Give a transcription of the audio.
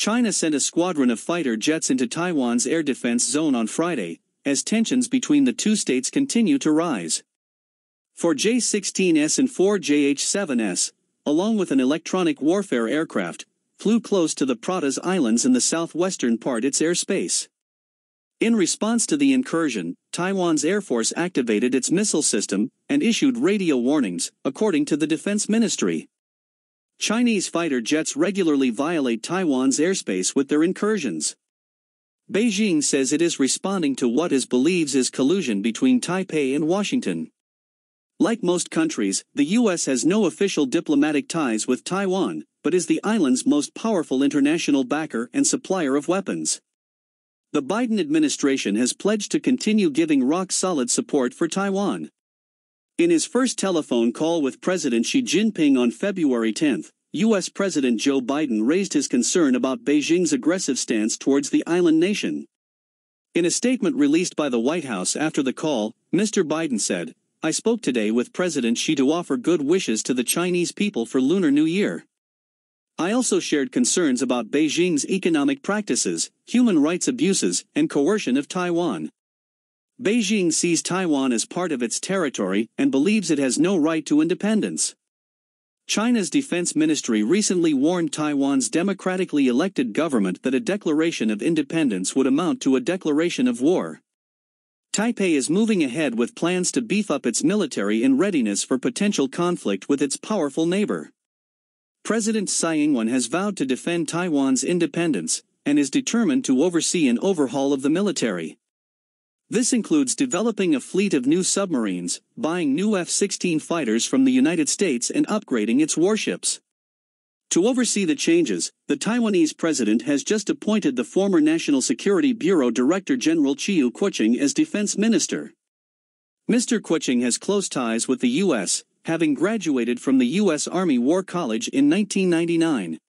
China sent a squadron of fighter jets into Taiwan's air defense zone on Friday, as tensions between the two states continue to rise. For J-16S and four JH-7S, along with an electronic warfare aircraft, flew close to the Pratas Islands in the southwestern part its airspace. In response to the incursion, Taiwan's Air Force activated its missile system and issued radio warnings, according to the Defense Ministry. Chinese fighter jets regularly violate Taiwan's airspace with their incursions. Beijing says it is responding to what it believes is collusion between Taipei and Washington. Like most countries, the U.S. has no official diplomatic ties with Taiwan, but is the island's most powerful international backer and supplier of weapons. The Biden administration has pledged to continue giving rock solid support for Taiwan. In his first telephone call with President Xi Jinping on February 10, U.S. President Joe Biden raised his concern about Beijing's aggressive stance towards the island nation. In a statement released by the White House after the call, Mr. Biden said, I spoke today with President Xi to offer good wishes to the Chinese people for Lunar New Year. I also shared concerns about Beijing's economic practices, human rights abuses, and coercion of Taiwan. Beijing sees Taiwan as part of its territory and believes it has no right to independence. China's defense ministry recently warned Taiwan's democratically elected government that a declaration of independence would amount to a declaration of war. Taipei is moving ahead with plans to beef up its military in readiness for potential conflict with its powerful neighbor. President Tsai Ing-wen has vowed to defend Taiwan's independence and is determined to oversee an overhaul of the military. This includes developing a fleet of new submarines, buying new F-16 fighters from the United States and upgrading its warships. To oversee the changes, the Taiwanese president has just appointed the former National Security Bureau Director General Chiu Kuching as defense minister. Mr. Kuching has close ties with the U.S., having graduated from the U.S. Army War College in 1999.